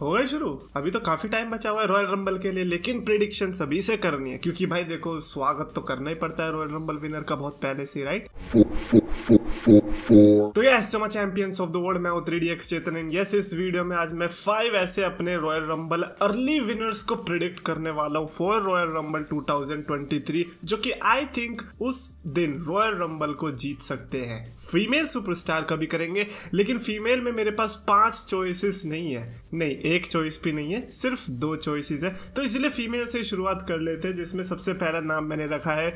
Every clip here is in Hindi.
हो गए शुरू अभी तो काफी टाइम बचा हुआ है रॉयल रंबल के लिए लेकिन प्रिडिक्शन सभी से करनी है क्योंकि भाई देखो स्वागत तो करना ही पड़ता है रॉयल रंबल विनर का बहुत पहले से राइट तो ये so much champions of the world मैं three D X Chetan and yes इस वीडियो में आज मैं फाइव ऐसे अपने रॉयल रंबल अर्ली विनर्स को प्रिडिक्ट करने वाला हूँ फॉर रॉयल रंबल टू जो की आई थिंक उस दिन रॉयल रंबल को जीत सकते हैं फीमेल सुपरस्टार का भी करेंगे लेकिन फीमेल में मेरे पास पांच चॉइसेस नहीं है नहीं एक चॉइस भी नहीं है सिर्फ दो चॉइसेस है तो इसलिए फीमेल से शुरुआत कर लेते हैं जिसमें सबसे पहला नाम मैंने रखा है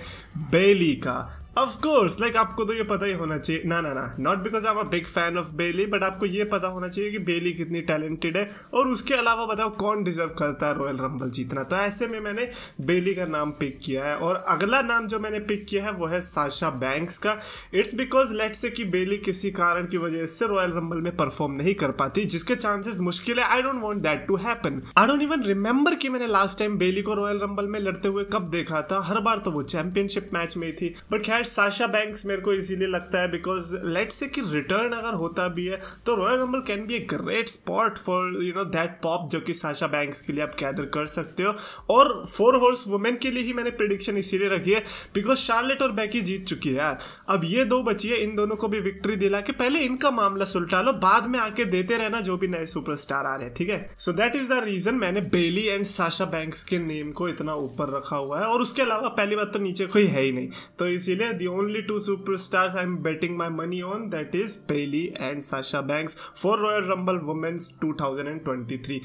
बेली का ऑफ कोर्स लाइक आपको तो ये पता ही होना चाहिए ना ना ना not because I am a big fan of Bayley but आपको ये पता होना चाहिए कि बेली कितनी टैलेंटेड है और उसके अलावा बताओ कौन डिजर्व करता है रॉयल रंबल जीतना तो ऐसे में मैंने बेली का नाम पिक किया है और अगला नाम जो मैंने पिक किया है वो है साशा बैंक्स का इट्स बिकॉज लेट से कि बेली किसी कारण की वजह से रॉयल रंबल में परफॉर्म नहीं कर पाती जिसके चांसेस मुश्किल है I don't want that to happen I don't even remember कि मैंने लास्ट टाइम बेली को रॉयल रंबल में लड़ते हुए कब देखा था हर बार तो वो चैंपियनशिप मैच में थी बट खैर साशा बैंक्स मेरे को इसीलिए लगता है बिकॉज लेट से कि रिटर्न अगर होता भी है तो royal rumble can be a great spot for you know that pop जो कि साशा बैंक्स के लिए आप कैदर कर सकते हो और फोर हॉर्स वुमेन के लिए ही मैंने प्रिडिक्शन इसीलिए रखी है बिकॉज शार्लेट और बैकी जीत चुकी है यार अब ये दो बची है इन दोनों को भी विक्ट्री दिला के पहले इनका मामला सुलटा लो बाद में आके देते रहना जो भी नए सुपरस्टार आ रहे हैं ठीक है so that is the reason मैंने बेली एंड साशा बैंक्स के नेम को इतना ऊपर रखा हुआ है और उसके अलावा पहली बात तो नीचे कोई है ही नहीं तो इसीलिए the only two superstars I'm betting my money on that is Bailey and Sasha Banks for Royal Rumble Women's 2023.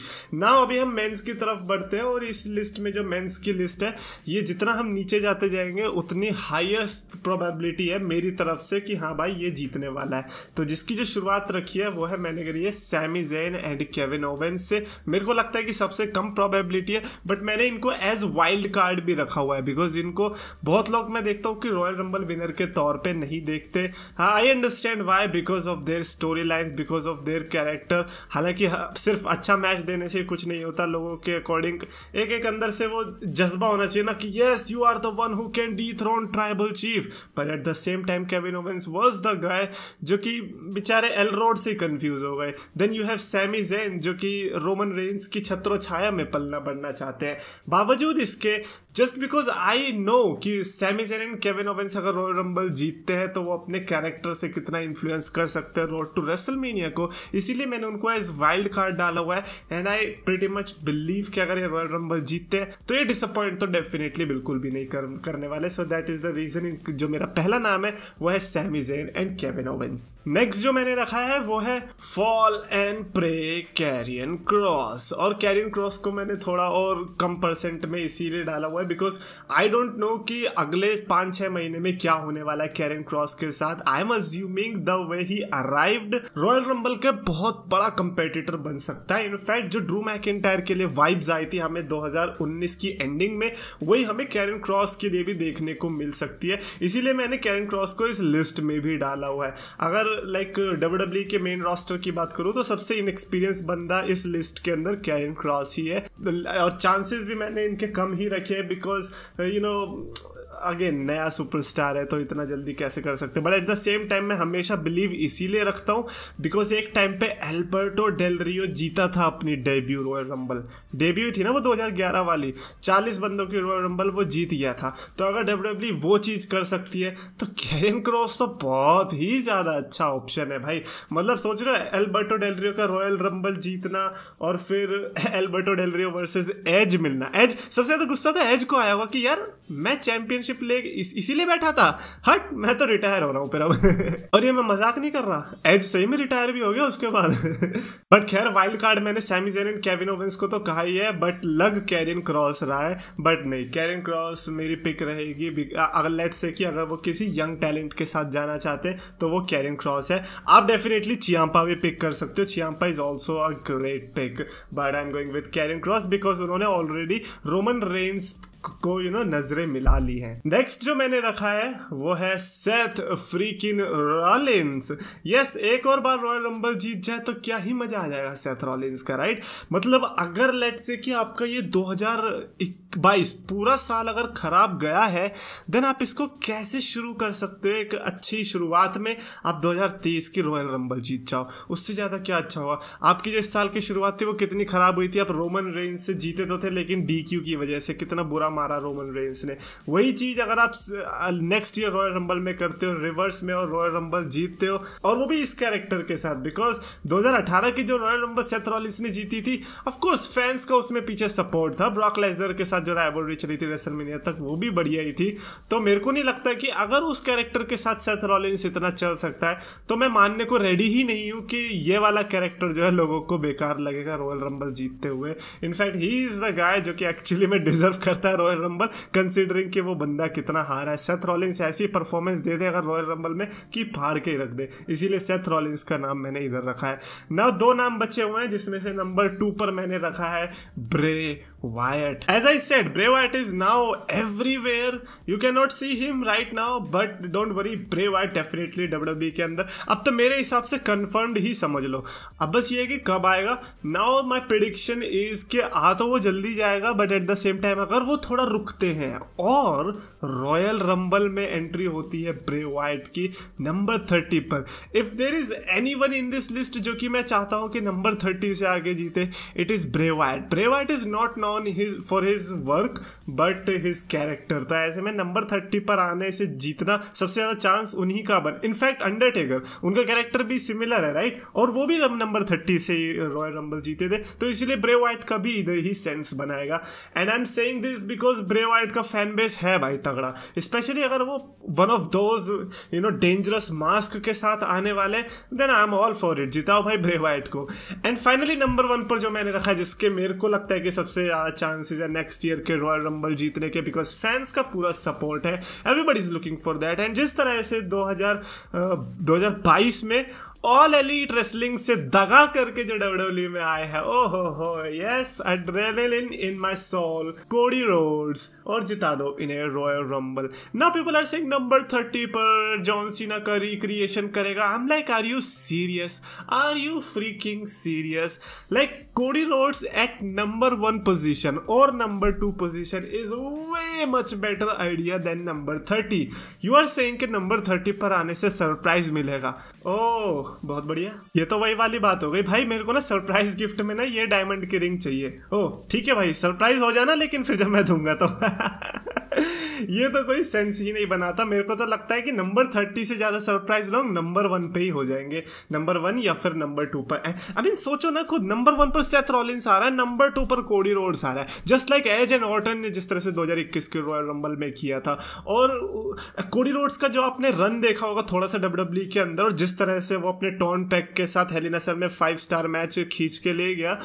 Now अभी हम मेंस की तरफ बढ़ते हैं और इस लिस्ट में जो मेंस की लिस्ट है ये जितना हम नीचे जाते जाएंगे उतनी हाईएस्ट प्रोबेबिलिटी है मेरी तरफ से कि हाँ भाई ये जीतने वाला है तो जिसकी जो शुरुआत रखी है वो है मैंने करी है Sami Zayn and Kevin Owens से मेरे को लगता है कि सबसे कम प्रोबेबिलिटी है बट मैंने इनको एज वाइल्ड कार्ड भी रखा हुआ है बिकॉज इनको बहुत लोग मैं देखता हूँ कि रॉयल रंबल rumble विनर के तौर पे नहीं देखते I understand why because of their story line because of their character हालांकि हाँ, सिर्फ अच्छा मैच देने से कुछ नहीं होता लोगों के अकॉर्डिंग एक एक अंदर से वो जज्बा होना चाहिए ना कि yes you are the one who can dethrone tribal chief पर at the same time Kevin Owens was the guy जो कि बेचारे एल रोड से कन्फ्यूज हो गए then you have Sami Zayn जो कि रोमन रेंस की छाया में पलना बढ़ना चाहते हैं बावजूद इसके जस्ट बिकॉज आई नो कि Sami Zayn and Kevin Owens अगर रॉयल रंबल जीतते हैं तो वो अपने कैरेक्टर से कितना इन्फ्लुएंस कर सकते हैं रोड टू रेसलमेनिया को इसीलिए मैंने उनको एज वाइल्ड कार्ड डाला हुआ है and I pretty much believe कि अगर ये रॉयल रंबल जीतते हैं तो ये डिसअपॉइंट तो डेफिनेटली बिल्कुल भी नहीं कर, करने वाले so that is the reason जो मेरा पहला नाम है वो है Sami Zayn and Kevin Owens next जो मैंने रखा है वो है fall and pray Karrion Kross और कैरियन क्रॉस को मैंने थोड़ा और कम परसेंट में इसीलिए डाला हुआ है बिकॉज आई डोंट नो कि अगले पाँच छः महीने में क्या होने वाला है कैरन क्रॉस के साथ I am assuming the way he arrived Royal Rumble के बहुत बड़ा कंपेटिटर बन सकता है इनफैक्ट जो ड्रू मैक के लिए वाइब्स आई थी हमें 2019 की एंडिंग में वही हमें कैरन क्रॉस के लिए भी देखने को मिल सकती है इसीलिए मैंने कैरन क्रॉस को इस लिस्ट में भी डाला हुआ है अगर लाइक डब्ल्यू डब्ल्यू के मेन रॉस्टर की बात करूँ तो सबसे इनएक्सपीरियंस बंदा इस लिस्ट के अंदर कैरन क्रॉस ही है और चांसेस भी मैंने इनके कम ही रखे हैं because uh, you know again नया सुपरस्टार है तो इतना जल्दी कैसे कर सकते but at the same time मैं हमेशा बिलीव इसीलिए रखता हूँ बिकॉज एक टाइम पे एल्बर्टो डेल रियो जीता था अपनी डेब्यू रॉयल रंबल डेब्यू थी ना वो 2011 वाली 40 बंदों की रॉयल रंबल वो जीत गया था तो अगर डब्ल्यू e वो चीज़ कर सकती है तो कैरियन क्रॉस तो बहुत ही ज़्यादा अच्छा ऑप्शन है भाई मतलब सोच रहे हो एल्बर्टो डेलरियो का रॉयल रंबल जीतना और फिर एल्बर्टो डेलरियो वर्सेज एज मिलना एज सबसे ज़्यादा गुस्सा तो एज को आया हुआ कि यार मैं चैंपियनशिप लीडरशिप ले इस, इसीलिए बैठा था हट मैं तो रिटायर हो रहा हूँ फिर अब और ये मैं मजाक नहीं कर रहा एज सही में रिटायर भी हो गया उसके बाद बट खैर वाइल्ड कार्ड मैंने सैमी जेन कैविन ओवेंस को तो कहा ही है बट लग कैरियन क्रॉस रहा है बट नहीं कैरियन क्रॉस मेरी पिक रहेगी अगर लेट से कि अगर वो किसी यंग टैलेंट के साथ जाना चाहते हैं तो वो कैरियन क्रॉस है आप डेफिनेटली चियांपा भी पिक कर सकते हो Ciampa is also a great pick but I am going with Karrion Kross because उन्होंने ऑलरेडी रोमन रेंस को यू नो नजरें मिला ली हैं नेक्स्ट जो मैंने रखा है वो है सेथ फ्रीकिन रॉलिंस यस एक और बार रॉयल रंबल जीत जाए तो क्या ही मजा आ जाएगा सेथ रॉलिंस का राइट मतलब अगर लेट से कि आपका ये 2021 बाईस पूरा साल अगर खराब गया है देन आप इसको कैसे शुरू कर सकते हो एक अच्छी शुरुआत में आप 2023 की रॉयल रंबल जीत जाओ उससे ज़्यादा क्या अच्छा हुआ आपकी जो इस साल की शुरुआत थी वो कितनी ख़राब हुई थी आप रोमन रेंज से जीते तो थे लेकिन डी क्यू की वजह से कितना बुरा मारा रोमन रेंज ने वही चीज़ अगर आप नेक्स्ट ईयर रॉयल रंबल में करते हो रिवर्स में और रॉयल रंबल जीतते हो और वो भी इस कैरेक्टर के साथ बिकॉज दो की जो रॉयल रंबल सेथ रॉलिस ने जीती थी ऑफकोर्स फैंस का उसमें पीछे सपोर्ट था ब्रॉकलाइजर के साथ साथ जो राइबल रिच रही थी रेसलमेनिया तक वो भी बढ़िया ही थी तो मेरे को नहीं लगता है कि अगर उस कैरेक्टर के साथ सेथ रॉलिन्स इतना चल सकता है तो मैं मानने को रेडी ही नहीं हूँ कि ये वाला कैरेक्टर जो है लोगों को बेकार लगेगा रॉयल रंबल जीतते हुए in fact he is the guy जो कि एक्चुअली में डिजर्व करता है रॉयल रंबल कंसिडरिंग कि वो बंदा कितना हार है सेथ रॉलिन्स ऐसी परफॉर्मेंस दे दे अगर रॉयल रंबल में कि फाड़ के ही रख दे इसीलिए सेथ रॉलिन्स का नाम मैंने इधर रखा है ना दो नाम बचे हुए हैं जिसमें से नंबर टू पर मैंने रखा है ब्रे Wyatt. As I said, Bray Wyatt is now everywhere. You cannot see him right now, but don't worry, Bray Wyatt definitely WWE के अंदर अब तो मेरे हिसाब से confirmed ही समझ लो अब बस ये है कि कब आएगा Now my prediction is कि आ तो वो जल्दी जाएगा but at the same time अगर वो थोड़ा रुकते हैं और Royal Rumble में entry होती है Bray Wyatt की number थर्टी पर If there is anyone in this list जो कि मैं चाहता हूँ कि number थर्टी से आगे जीते it is Bray Wyatt. Bray Wyatt is not now on his for his work but his character था ऐसे में नंबर थर्टी पर आने से जीतना सबसे ज़्यादा चांस उन्हीं का बन इनफैक्ट अंडरटेकर उनका कैरेक्टर भी सिमिलर है राइट और वो भी नंबर थर्टी से ही रॉयल रंबल जीते थे तो इसलिए ब्रे वाइट का भी इधर ही सेंस बनाएगा and I am saying this because Bray Wyatt का फैन बेस है भाई तगड़ा स्पेशली अगर वो one of those you know dangerous mask के साथ आने वाले then I am all for it जिताओ भाई ब्रे वाइट को एंड फाइनली नंबर वन पर जो मैंने रखा जिसके मेरे को लगता है कि सबसे चांसेस है नेक्स्ट ईयर के रॉयल रंबल जीतने के बिकॉज फैंस का पूरा सपोर्ट है everybody is looking for that and जिस तरह से दो हजार बाईस में ऑल एलिट रेसलिंग से दगा करके जो डब्ल्यूडब्ल्यू में आए हैं ओ हो हो yes adrenaline in my soul Cody Rhodes और जिता दो इन्हें Royal Rumble now people are saying number 30 पर जॉन सीना का रिक्रिएशन करेगा I am like are you serious are you freaking serious like Cody Rhodes at number one position और number two position is way much better idea than number thirty you are saying कि नंबर थर्टी पर आने से सरप्राइज मिलेगा ओह oh. बहुत बढ़िया ये तो वही वाली बात हो गई भाई मेरे को ना सरप्राइज गिफ्ट में ना ये डायमंड की रिंग चाहिए ओ ठीक है भाई सरप्राइज हो जाना लेकिन फिर जब मैं दूंगा तो ये तो कोई सेंस ही नहीं बनाता मेरे को तो लगता है कि नंबर थर्टी से ज़्यादा सरप्राइज लोग नंबर वन पे ही हो जाएंगे नंबर वन या फिर नंबर टू पर आई मीन सोचो ना खुद नंबर वन पर सेथ रॉलिंस आ रहा है नंबर टू पर कोडी रोड्स आ रहा है just like Edge and Orton ने जिस तरह से दो के रॉयल रंबल में किया था और कोडी रोड्स का जो आपने रन देखा होगा थोड़ा सा डब्ल्यू e के अंदर और जिस तरह से वो अपने टॉन पैक के साथ हेलिना सर में फाइव स्टार मैच खींच के ले गया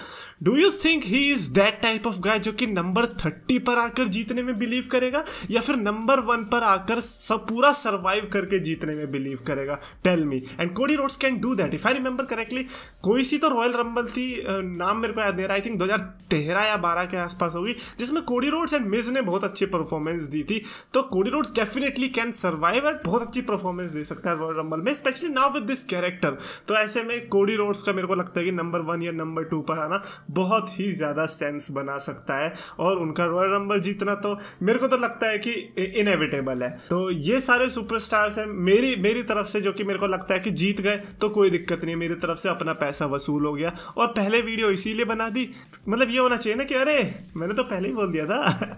do you think he is that type of guy जो कि नंबर थर्टी पर आकर जीतने में बिलीव करेगा या या फिर नंबर वन पर आकर सब पूरा सर्वाइव करके जीतने में बिलीव करेगा tell me and Cody Rhodes can do that if I remember correctly कोई सी तो रॉयल रंबल थी नाम मेरे को याद नहीं रहा आई थिंक 2013 या 12 के आसपास होगी जिसमें कोडी रोड्स एंड मिज ने बहुत अच्छी परफॉर्मेंस दी थी तो Cody Rhodes definitely can survive and बहुत अच्छी परफॉर्मेंस दे सकता है रॉयल रंबल में specially now with this character तो ऐसे में कोडी रोड्स का मेरे को लगता है कि नंबर वन या नंबर टू पर आना बहुत ही ज़्यादा सेंस बना सकता है और उनका रॉयल रंबल जीतना तो मेरे को तो लगता है कि कि इनएविटेबल है तो ये सारे सुपरस्टार्स हैं मेरी मेरी तरफ से जो कि मेरे को लगता है कि जीत गए तो कोई दिक्कत नहीं मेरी तरफ से अपना पैसा वसूल हो गया और पहले वीडियो इसीलिए बना दी मतलब ये होना चाहिए ना कि अरे मैंने तो पहले ही बोल दिया था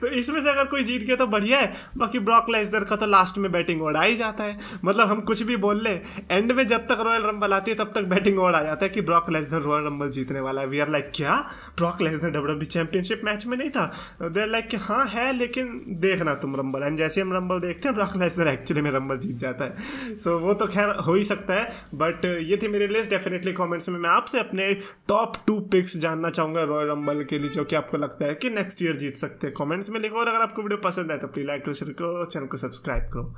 तो इसमें से अगर कोई जीत गया तो बढ़िया है बाकी ब्रॉक लेसनर का तो लास्ट में बैटिंग ओड आ ही जाता है मतलब हम कुछ भी बोल ले एंड में जब तक रॉयल रंबल आती है तब तक बैटिंग ओड आ जाता है कि ब्रॉक लेसनर रॉयल रंबल जीतने वाला है वी आर लाइक क्या Brock Lesnar W championship match में नहीं था देर लाइक हाँ है लेकिन देखना तुम रंबल एंड जैसे हम रंबल देखते हैं ब्रॉक लेसनर एक्चुअली में रंबल जीत जाता है सो so, वो तो खैर हो ही सकता है बट ये थी मेरे लिस्ट डेफिनेटली कॉमेंट्स में मैं आपसे अपने टॉप टू पिक्स जानना चाहूंगा रॉयल रंबल के लिए जो कि आपको लगता है कि नेक्स्ट ईयर जीत सकते हैं कॉमेंट्स कमेंट्स में लिखो और अगर आपको वीडियो पसंद आए तो प्लीज लाइक करो शेयर करो चैनल को सब्सक्राइब करो